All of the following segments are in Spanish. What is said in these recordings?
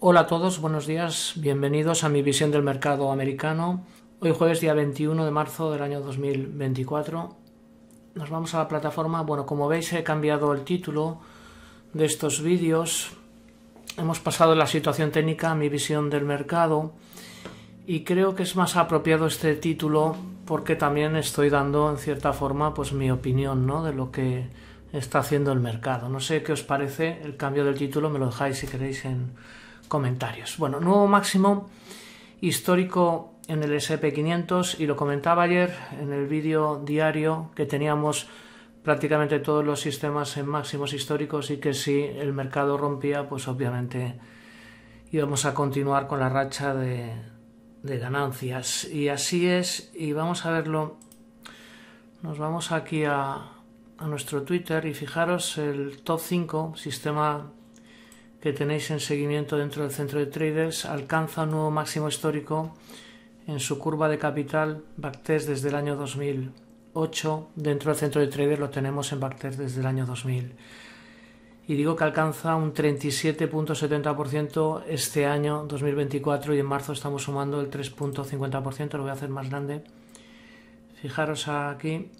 Hola a todos, buenos días, bienvenidos a mi visión del mercado americano. Hoy jueves día 21 de marzo del año 2024. Nos vamos a la plataforma. Bueno, como veis he cambiado el título de estos vídeos. Hemos pasado de la situación técnica a mi visión del mercado y creo que es más apropiado este título porque también estoy dando en cierta forma pues mi opinión, ¿no? de lo que está haciendo el mercado. No sé qué os parece el cambio del título, me lo dejáis si queréis en comentarios. Bueno, nuevo máximo histórico en el SP500 y lo comentaba ayer en el vídeo diario que teníamos prácticamente todos los sistemas en máximos históricos y que si el mercado rompía pues obviamente íbamos a continuar con la racha de, ganancias y así es y vamos a verlo nos vamos aquí a, a nuestro Twitter y fijaros el top 5 sistema que tenéis en seguimiento dentro del centro de traders alcanza un nuevo máximo histórico en su curva de capital backtest desde el año 2008. Dentro del centro de traders lo tenemos en backtest desde el año 2000. Y digo que alcanza un 37.70% este año 2024 y en marzo estamos sumando el 3.50%, lo voy a hacer más grande. Fijaros aquí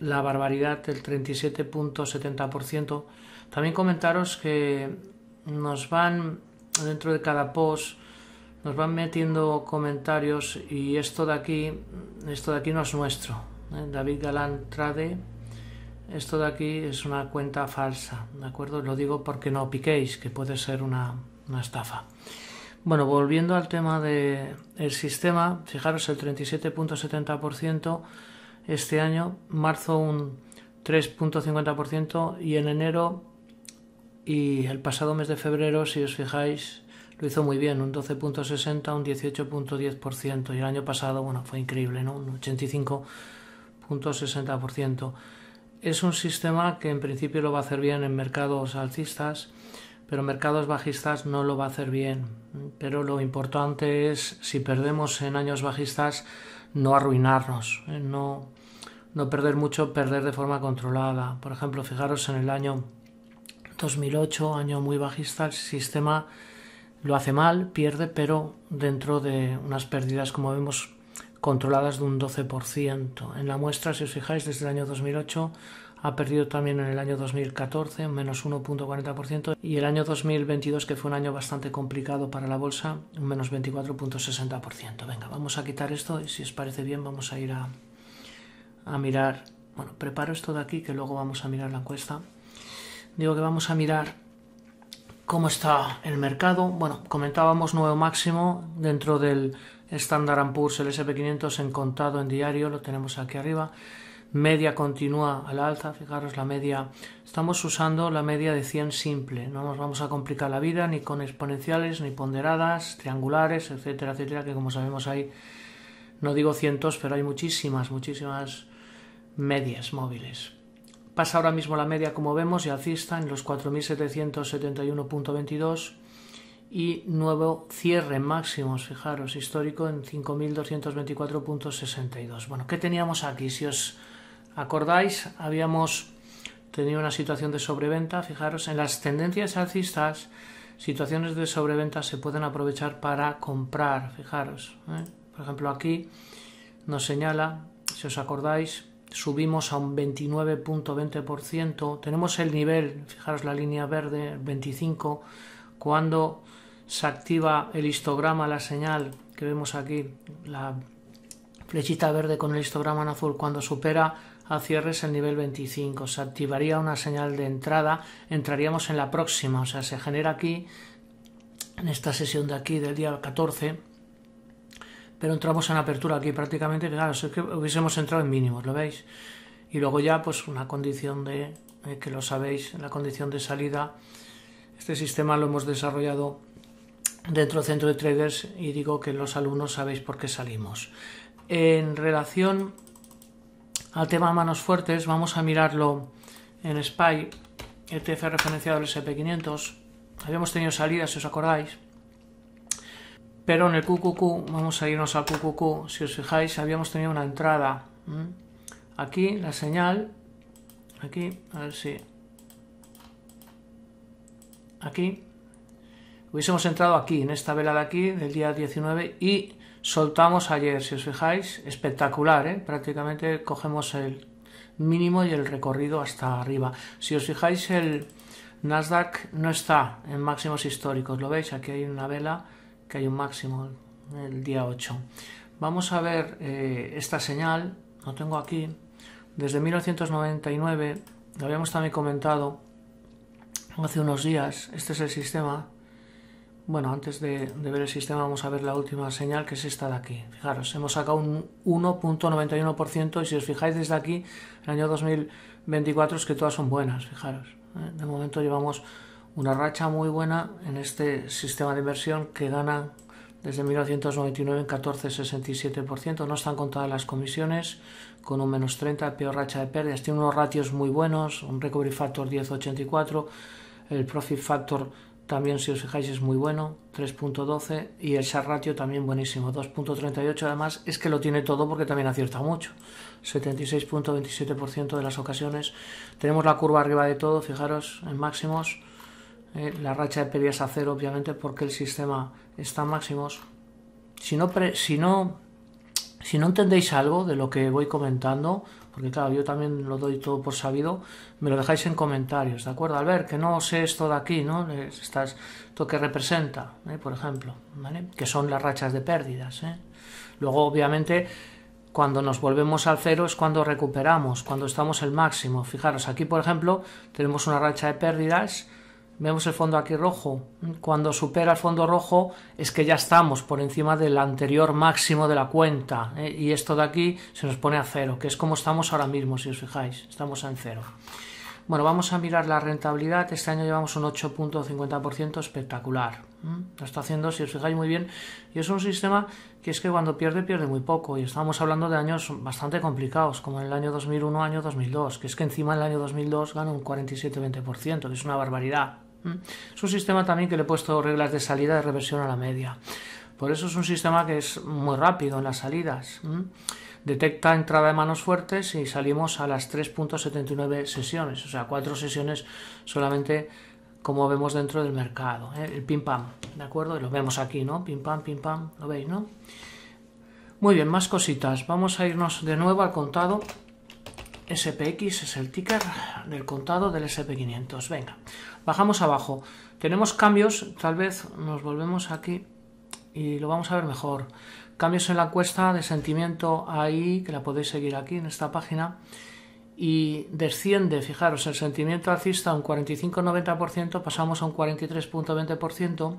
la barbaridad del 37.70% también comentaros que nos van dentro de cada post nos van metiendo comentarios y esto de aquí esto de aquí no es nuestro ¿eh? David Galán Trade esto de aquí es una cuenta falsa de acuerdo lo digo porque no piquéis que puede ser una, estafa bueno volviendo al tema del sistema fijaros el 37.70% este año marzo un 3.50% y en enero y el pasado mes de febrero, si os fijáis, lo hizo muy bien, un 12.60, un 18.10%, y el año pasado, bueno, fue increíble, ¿no? Un 85.60%. Es un sistema que en principio lo va a hacer bien en mercados alcistas, pero en mercados bajistas no lo va a hacer bien. Pero lo importante es, si perdemos en años bajistas, no arruinarnos, ¿eh? no, no perder mucho, perder de forma controlada. Por ejemplo, fijaros en el año 2008, año muy bajista, el sistema lo hace mal, pierde, pero dentro de unas pérdidas, como vemos, controladas de un 12%. En la muestra, si os fijáis, desde el año 2008 ha perdido también en el año 2014, menos 1.40%, y el año 2022, que fue un año bastante complicado para la bolsa, un menos 24.60%. Venga, vamos a quitar esto y si os parece bien vamos a ir a, a mirar, bueno, preparo esto de aquí que luego vamos a mirar la encuesta digo que vamos a mirar cómo está el mercado. Bueno, comentábamos nuevo máximo dentro del Standard Poor's, el SP500 en contado en diario, lo tenemos aquí arriba. Media continúa al alza, fijaros la media. Estamos usando la media de 100 simple, no nos vamos a complicar la vida ni con exponenciales, ni ponderadas, triangulares, etcétera, etcétera, que como sabemos hay, no digo cientos, pero hay muchísimas, muchísimas medias móviles. Pasa ahora mismo la media, como vemos, y alcista en los 4.771.22 y nuevo cierre máximo, fijaros, histórico en 5.224.62. Bueno, ¿qué teníamos aquí? Si os acordáis, habíamos tenido una situación de sobreventa, fijaros, en las tendencias alcistas, situaciones de sobreventa se pueden aprovechar para comprar, fijaros. ¿eh? Por ejemplo, aquí nos señala, si os acordáis, subimos a un 29.20%, tenemos el nivel, fijaros la línea verde, 25, cuando se activa el histograma, la señal que vemos aquí, la flechita verde con el histograma en azul, cuando supera a cierres el nivel 25, se activaría una señal de entrada, entraríamos en la próxima, o sea, se genera aquí, en esta sesión de aquí del día 14, pero entramos en apertura aquí prácticamente, claro, es que hubiésemos entrado en mínimos, ¿lo veis? Y luego ya, pues una condición de, eh, que lo sabéis, la condición de salida, este sistema lo hemos desarrollado dentro del centro de traders y digo que los alumnos sabéis por qué salimos. En relación al tema manos fuertes, vamos a mirarlo en SPY, ETF referenciado al SP500. Habíamos tenido salidas, si os acordáis, pero en el QQQ, vamos a irnos al QQQ, si os fijáis, habíamos tenido una entrada. Aquí la señal, aquí, a ver si... Aquí, hubiésemos entrado aquí, en esta vela de aquí, del día 19, y soltamos ayer, si os fijáis, espectacular, ¿eh? prácticamente cogemos el mínimo y el recorrido hasta arriba. Si os fijáis, el Nasdaq no está en máximos históricos, lo veis, aquí hay una vela que hay un máximo el día 8. Vamos a ver eh, esta señal, lo tengo aquí, desde 1999, lo habíamos también comentado hace unos días, este es el sistema, bueno, antes de, ver el sistema vamos a ver la última señal que es esta de aquí. Fijaros, hemos sacado un 1.91% y si os fijáis desde aquí, el año 2024 es que todas son buenas, fijaros. ¿eh? De momento llevamos una racha muy buena en este sistema de inversión que gana desde 1999 en 14,67%. No están contadas las comisiones, con un menos 30, peor racha de pérdidas. Tiene unos ratios muy buenos, un recovery factor 10,84, el profit factor también, si os fijáis, es muy bueno, 3.12, y el SAR ratio también buenísimo, 2.38. Además, es que lo tiene todo porque también acierta mucho, 76.27% de las ocasiones. Tenemos la curva arriba de todo, fijaros, en máximos eh, la racha de pérdidas a cero, obviamente, porque el sistema está en máximos. Si no, si, no, entendéis algo de lo que voy comentando, porque claro, yo también lo doy todo por sabido, me lo dejáis en comentarios, ¿de acuerdo? Al ver que no sé esto de aquí, ¿no? Eh, esto que representa, ¿eh? por ejemplo, ¿vale? Que son las rachas de pérdidas, Luego, obviamente, cuando nos volvemos al cero es cuando recuperamos, cuando estamos el máximo. Fijaros, aquí por ejemplo tenemos una racha de pérdidas Vemos el fondo aquí rojo. Cuando supera el fondo rojo es que ya estamos por encima del anterior máximo de la cuenta. ¿eh? Y esto de aquí se nos pone a cero, que es como estamos ahora mismo, si os fijáis. Estamos en cero. Bueno, vamos a mirar la rentabilidad. Este año llevamos un 8.50% espectacular. Lo está haciendo, si os fijáis muy bien. Y es un sistema que es que cuando pierde, pierde muy poco. Y estamos hablando de años bastante complicados, como en el año 2001, año 2002. Que es que encima en el año 2002 gana un 47-20%, que es una barbaridad. Mm. Es un sistema también que le he puesto reglas de salida de reversión a la media. Por eso es un sistema que es muy rápido en las salidas. Mm. Detecta entrada de manos fuertes y salimos a las 3.79 sesiones, o sea, cuatro sesiones solamente como vemos dentro del mercado. ¿eh? El pim pam, ¿de acuerdo? Y lo vemos aquí, ¿no? Pim pam, pim pam, lo veis, ¿no? Muy bien, más cositas. Vamos a irnos de nuevo al contado SPX es el ticker del contado del SP500. Venga, bajamos abajo. Tenemos cambios, tal vez nos volvemos aquí y lo vamos a ver mejor. Cambios en la cuesta de sentimiento ahí, que la podéis seguir aquí en esta página. Y desciende, fijaros, el sentimiento alcista un 45-90%, pasamos a un 43.20%.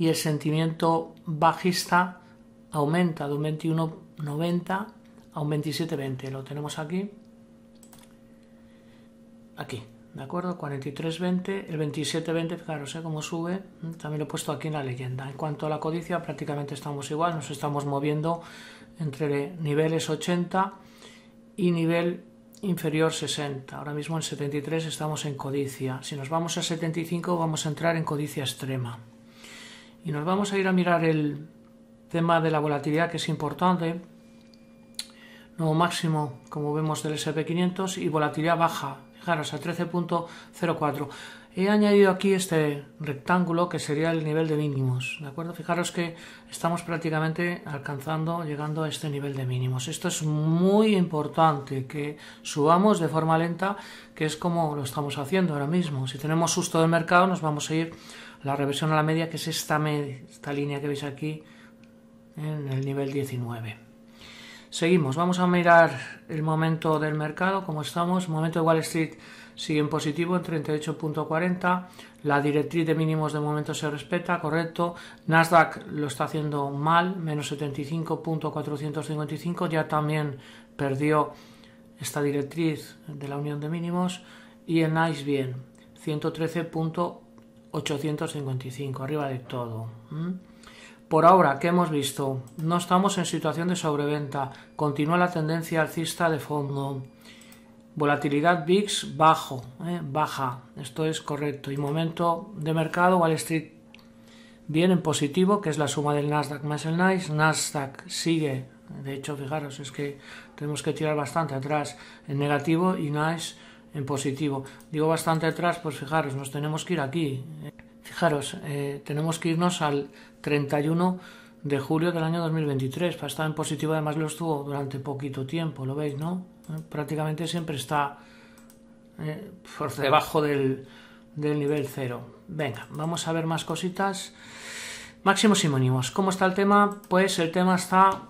Y el sentimiento bajista aumenta de un 21,90% a un 27.20. Lo tenemos aquí. Aquí, ¿de acuerdo? 43.20. El 27.20, fijaros ¿eh? cómo sube. Mm, también lo he puesto aquí en la leyenda. En cuanto a la codicia, prácticamente estamos igual. Nos estamos moviendo entre niveles 80 y nivel inferior 60. Ahora mismo en 73 estamos en codicia. Si nos vamos a 75 vamos a entrar en codicia extrema. Y nos vamos a ir a mirar el tema de la volatilidad que es importante nuevo máximo, como vemos, del SP500 y volatilidad baja, fijaros, a 13.04. He añadido aquí este rectángulo que sería el nivel de mínimos, ¿de acuerdo? Fijaros que estamos prácticamente alcanzando, llegando a este nivel de mínimos. Esto es muy importante, que subamos de forma lenta, que es como lo estamos haciendo ahora mismo. Si tenemos susto del mercado, nos vamos a ir a la reversión a la media, que es esta, esta línea que veis aquí en el nivel 19. Seguimos, vamos a mirar el momento del mercado, como estamos. Momento de Wall Street sigue en positivo en 38.40. La directriz de mínimos de momento se respeta, correcto. Nasdaq lo está haciendo mal, menos 75.455. Ya también perdió esta directriz de la unión de mínimos. Y el NICE bien, 113.855, arriba de todo. Por ahora, ¿qué hemos visto? No estamos en situación de sobreventa. Continúa la tendencia alcista de fondo. Volatilidad VIX bajo, ¿eh? baja. Esto es correcto. Y momento de mercado Wall Street bien en positivo, que es la suma del Nasdaq más el Nice. Nasdaq sigue, de hecho, fijaros, es que tenemos que tirar bastante atrás en negativo y Nice en positivo. Digo bastante atrás, pues fijaros, nos tenemos que ir aquí. ¿eh? Fijaros, eh, tenemos que irnos al 31 de julio del año 2023. Para estar en positivo además lo estuvo durante poquito tiempo, lo veis, ¿no? Eh, prácticamente siempre está eh, por debajo del, del nivel cero. Venga, vamos a ver más cositas. Máximos y mínimos. ¿Cómo está el tema? Pues el tema está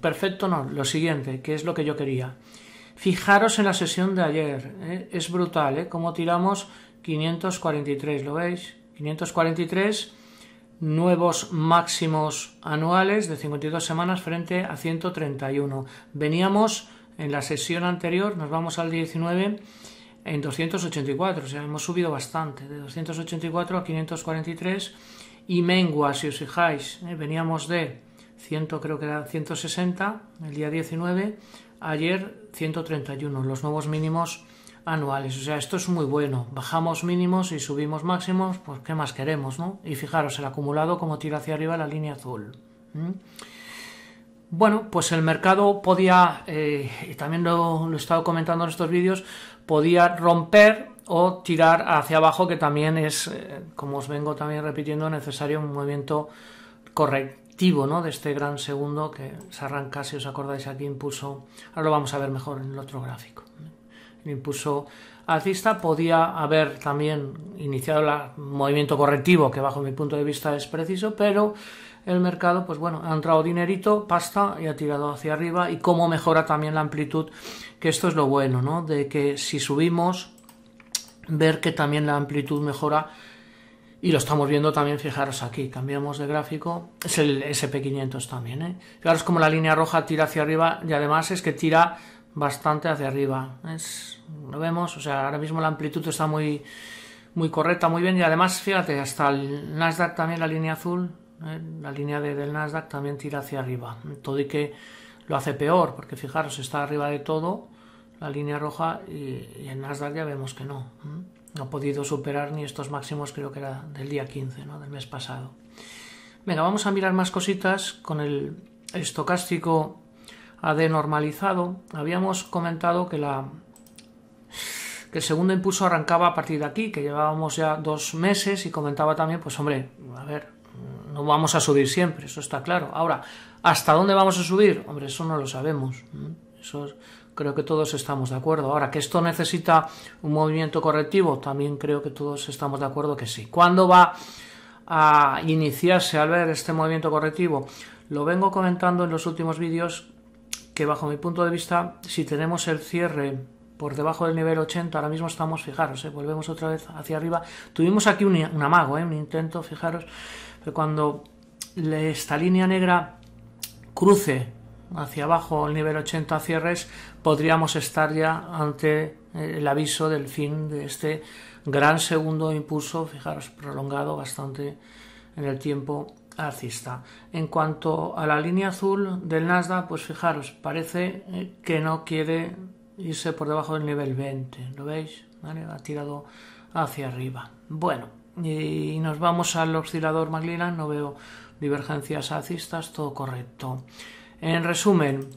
perfecto, no. Lo siguiente, que es lo que yo quería. Fijaros en la sesión de ayer. Es brutal, ¿eh? Cómo tiramos 543, ¿lo veis? 543 nuevos máximos anuales de 52 semanas frente a 131. Veníamos en la sesión anterior, nos vamos al 19 en 284, o sea, hemos subido bastante, de 284 a 543 y mengua, si os fijáis, eh, veníamos de 100, creo que era 160 el día 19, ayer 131, los nuevos mínimos anuales. O sea, esto es muy bueno. Bajamos mínimos y subimos máximos, pues qué más queremos, ¿no? Y fijaros, el acumulado como tira hacia arriba la línea azul. Bueno, pues el mercado podía, eh, y también lo, he estado comentando en estos vídeos, podía romper o tirar hacia abajo, que también es, eh, como os vengo también repitiendo, necesario un movimiento correctivo ¿no? de este gran segundo que se arranca, si os acordáis aquí, impuso, Ahora lo vamos a ver mejor en el otro gráfico impuso alcista, podía haber también iniciado el movimiento correctivo, que bajo mi punto de vista es preciso, pero el mercado, pues bueno, ha entrado dinerito, pasta y ha tirado hacia arriba y cómo mejora también la amplitud, que esto es lo bueno, ¿no? De que si subimos, ver que también la amplitud mejora y lo estamos viendo también, fijaros aquí, cambiamos de gráfico, es el SP500 también, ¿eh? Fijaros como la línea roja tira hacia arriba y además es que tira bastante hacia arriba. lo vemos, o sea, ahora mismo la amplitud está muy, muy correcta, muy bien. Y además, fíjate, hasta el Nasdaq también, la línea azul, eh, la línea del Nasdaq también tira hacia arriba. Todo y que lo hace peor, porque fijaros, está arriba de todo la línea roja y, el Nasdaq ya vemos que no. No ha podido superar ni estos máximos, creo que era del día 15, ¿no? del mes pasado. Venga, vamos a mirar más cositas con el estocástico ha denormalizado habíamos comentado que la que el segundo impulso arrancaba a partir de aquí, que llevábamos ya dos meses y comentaba también, pues hombre, a ver, no vamos a subir siempre, eso está claro. Ahora, ¿hasta dónde vamos a subir? Hombre, eso no lo sabemos. Eso creo que todos estamos de acuerdo. Ahora, que esto necesita un movimiento correctivo, también creo que todos estamos de acuerdo que sí. ¿Cuándo va a iniciarse al ver este movimiento correctivo? Lo vengo comentando en los últimos vídeos que bajo mi punto de vista, si tenemos el cierre por debajo del nivel 80, ahora mismo estamos, fijaros, eh, volvemos otra vez hacia arriba. Tuvimos aquí un, amago, eh, un intento, fijaros, que cuando esta línea negra cruce hacia abajo el nivel 80 cierres, podríamos estar ya ante eh, el aviso del fin de este gran segundo impulso, fijaros, prolongado bastante en el tiempo alcista. En cuanto a la línea azul del Nasdaq, pues fijaros, parece eh, que no quiere irse por debajo del nivel 20, ¿lo veis? Ha tirado hacia arriba. Bueno, y nos vamos al oscilador Maglina, no veo divergencias alcistas, todo correcto. En resumen,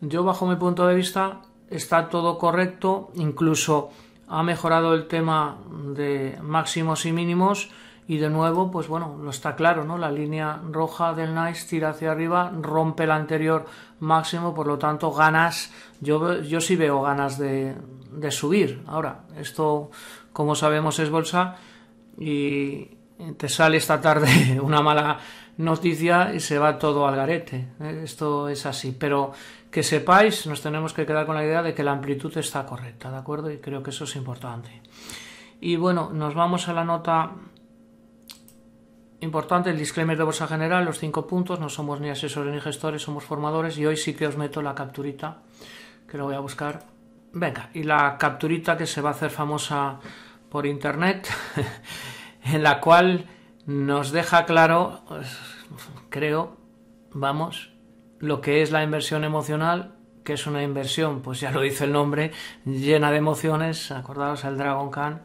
yo bajo mi punto de vista está todo correcto, incluso ha mejorado el tema de máximos y mínimos, y de nuevo, pues bueno, lo está claro, ¿no? La línea roja del Nice tira hacia arriba, rompe el anterior máximo, por lo tanto, ganas, yo, yo sí veo ganas de, de subir. Ahora, esto, como sabemos, es bolsa y te sale esta tarde una mala noticia y se va todo al garete. ¿eh? Esto es así, pero que sepáis, nos tenemos que quedar con la idea de que la amplitud está correcta, ¿de acuerdo? Y creo que eso es importante. Y bueno, nos vamos a la nota Importante el disclaimer de Bolsa General, los cinco puntos, no somos ni asesores ni gestores, somos formadores y hoy sí que os meto la capturita, que lo voy a buscar. Venga, y la capturita que se va a hacer famosa por internet, en la cual nos deja claro, pues, creo, vamos, lo que es la inversión emocional, que es una inversión, pues ya lo dice el nombre, llena de emociones, acordaos al Dragon Khan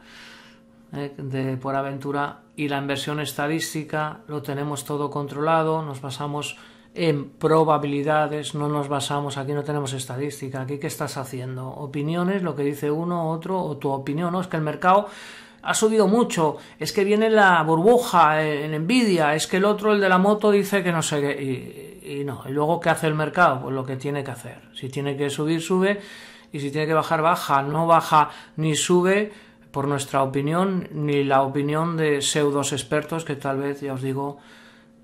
eh, de por aventura y la inversión estadística lo tenemos todo controlado, nos basamos en probabilidades, no nos basamos, aquí no tenemos estadística, aquí qué estás haciendo, opiniones, lo que dice uno, otro, o tu opinión, ¿no? Es que el mercado ha subido mucho, es que viene la burbuja eh, en envidia, es que el otro, el de la moto, dice que no sé y, y no, y luego ¿qué hace el mercado? Pues lo que tiene que hacer, si tiene que subir, sube, y si tiene que bajar, baja, no baja ni sube, por nuestra opinión ni la opinión de pseudos expertos que tal vez, ya os digo,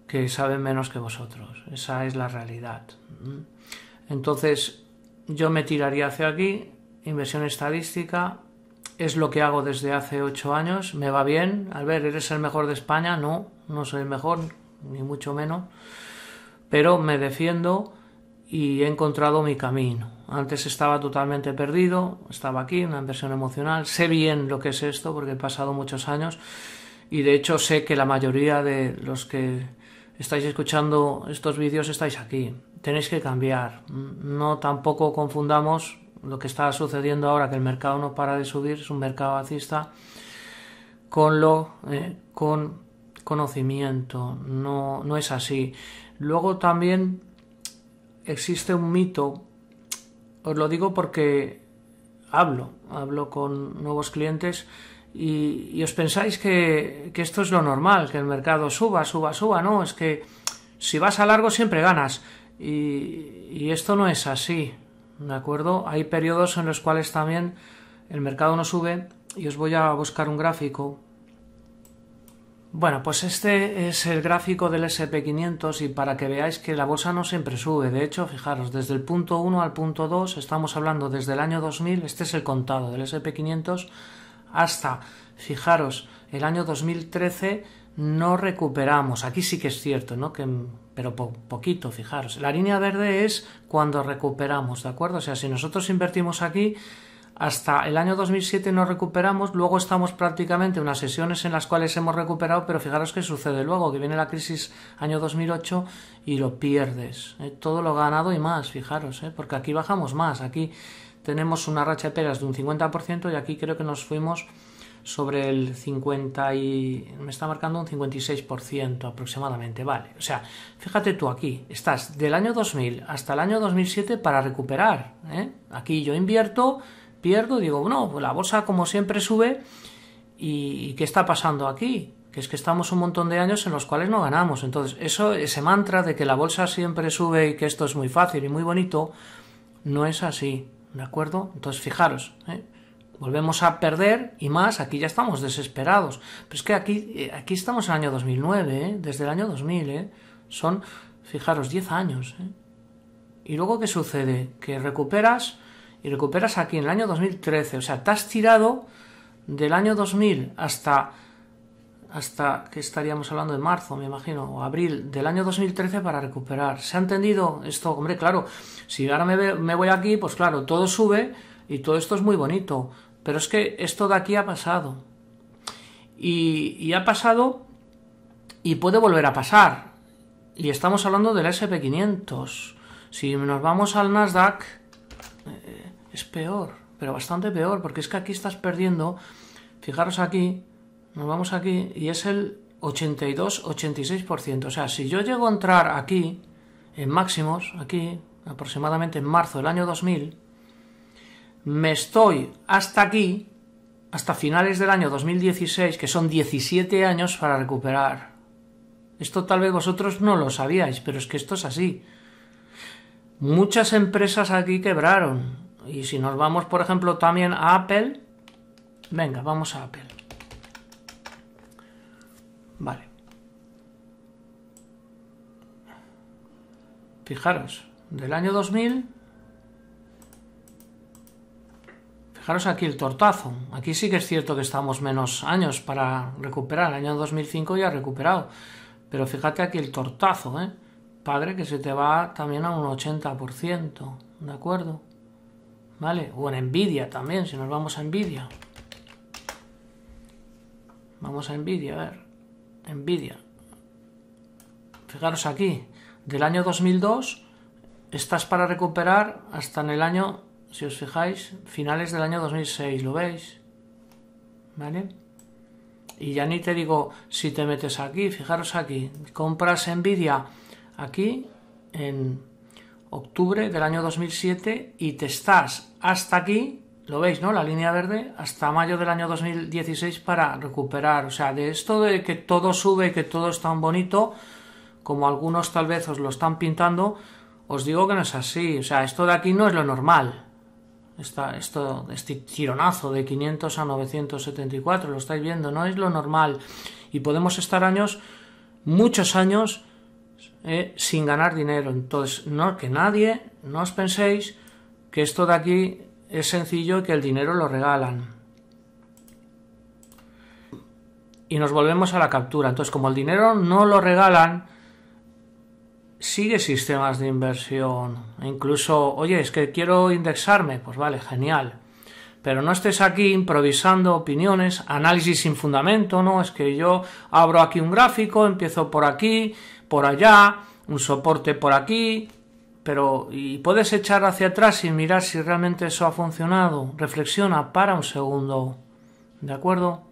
que saben menos que vosotros. Esa es la realidad. Entonces, yo me tiraría hacia aquí, inversión estadística, es lo que hago desde hace ocho años, me va bien. Al ver, ¿eres el mejor de España? No, no soy mejor, ni mucho menos, pero me defiendo y he encontrado mi camino. Antes estaba totalmente perdido, estaba aquí, en una inversión emocional. Sé bien lo que es esto porque he pasado muchos años y de hecho sé que la mayoría de los que estáis escuchando estos vídeos estáis aquí. Tenéis que cambiar. No tampoco confundamos lo que está sucediendo ahora, que el mercado no para de subir, es un mercado alcista, con lo eh, con conocimiento. No, no es así. Luego también existe un mito, os lo digo porque hablo, hablo con nuevos clientes y, os pensáis que, esto es lo normal, que el mercado suba, suba, suba, no, es que si vas a largo siempre ganas y, y esto no es así, ¿de acuerdo? Hay periodos en los cuales también el mercado no sube y os voy a buscar un gráfico bueno, pues este es el gráfico del SP500 y para que veáis que la bolsa no siempre sube. De hecho, fijaros, desde el punto 1 al punto 2, estamos hablando desde el año 2000, este es el contado del SP500, hasta, fijaros, el año 2013 no recuperamos. Aquí sí que es cierto, ¿no? Que, pero poquito, fijaros. La línea verde es cuando recuperamos, ¿de acuerdo? O sea, si nosotros invertimos aquí hasta el año 2007 nos recuperamos, luego estamos prácticamente unas sesiones en las cuales hemos recuperado, pero fijaros qué sucede luego, que viene la crisis año 2008 y lo pierdes, ¿eh? todo lo ganado y más, fijaros, ¿eh? porque aquí bajamos más, aquí tenemos una racha de peras de un 50% y aquí creo que nos fuimos sobre el 50 y me está marcando un 56% aproximadamente, vale. O sea, fíjate tú aquí, estás del año 2000 hasta el año 2007 para recuperar, ¿eh? Aquí yo invierto pierdo, digo, no, pues la bolsa como siempre sube y, ¿qué está pasando aquí? Que es que estamos un montón de años en los cuales no ganamos. Entonces, eso, ese mantra de que la bolsa siempre sube y que esto es muy fácil y muy bonito, no es así, ¿de acuerdo? Entonces, fijaros, ¿eh? volvemos a perder y más, aquí ya estamos desesperados. Pero es que aquí, eh, aquí estamos en el año 2009, ¿eh? desde el año 2000, son, fijaros, 10 años. ¿Y luego qué sucede? Que recuperas y recuperas aquí en el año 2013. O sea, te has tirado del año 2000 hasta hasta que estaríamos hablando de marzo, me imagino, o abril del año 2013 para recuperar. ¿Se ha entendido esto? Hombre, claro, si ahora me, voy aquí, pues claro, todo sube y todo esto es muy bonito, pero es que esto de aquí ha pasado. Y, y ha pasado y puede volver a pasar. Y estamos hablando del SP500. Si nos vamos al Nasdaq, es peor, pero bastante peor, porque es que aquí estás perdiendo, fijaros aquí, nos vamos aquí y es el 82-86%. O sea, si yo llego a entrar aquí, en máximos, aquí, aproximadamente en marzo del año 2000, me estoy hasta aquí, hasta finales del año 2016, que son 17 años para recuperar. Esto tal vez vosotros no lo sabíais, pero es que esto es así. Muchas empresas aquí quebraron, y si nos vamos, por ejemplo, también a Apple, venga, vamos a Apple. Vale. Fijaros, del año 2000, fijaros aquí el tortazo. Aquí sí que es cierto que estamos menos años para recuperar. El año 2005 ya ha recuperado. Pero fíjate aquí el tortazo, ¿eh? Padre, que se te va también a un 80%, ¿de acuerdo? ¿vale? O en Nvidia también, si nos vamos a Nvidia. Vamos a Nvidia, a ver. Nvidia. Fijaros aquí, del año 2002 estás para recuperar hasta en el año, si os fijáis, finales del año 2006, ¿lo veis? ¿Vale? Y ya ni te digo si te metes aquí, fijaros aquí, compras Nvidia aquí en octubre del año 2007 y te estás hasta aquí, lo veis, ¿no? La línea verde, hasta mayo del año 2016 para recuperar. O sea, de esto de que todo sube y que todo es tan bonito, como algunos tal vez os lo están pintando, os digo que no es así. O sea, esto de aquí no es lo normal. está esto, este tironazo de 500 a 974, lo estáis viendo, no es lo normal. Y podemos estar años, muchos años, eh, sin ganar dinero. Entonces, no, que nadie, no os penséis que esto de aquí es sencillo y que el dinero lo regalan. Y nos volvemos a la captura. Entonces, como el dinero no lo regalan, sigue sistemas de inversión. E incluso, oye, es que quiero indexarme. Pues vale, genial pero no estés aquí improvisando opiniones, análisis sin fundamento, ¿no? Es que yo abro aquí un gráfico, empiezo por aquí, por allá, un soporte por aquí, pero y puedes echar hacia atrás y mirar si realmente eso ha funcionado. Reflexiona para un segundo. ¿De acuerdo?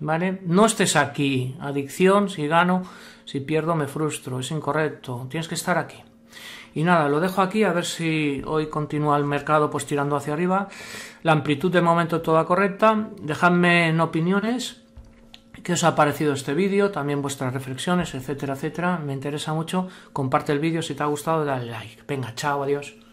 ¿Vale? No estés aquí. Adicción, si gano, si pierdo me frustro. Es incorrecto. Tienes que estar aquí. Y nada, lo dejo aquí a ver si hoy continúa el mercado pues tirando hacia arriba. La amplitud de momento toda correcta. Dejadme en opiniones qué os ha parecido este vídeo, también vuestras reflexiones, etcétera, etcétera. Me interesa mucho. Comparte el vídeo si te ha gustado, dale like. Venga, chao, adiós.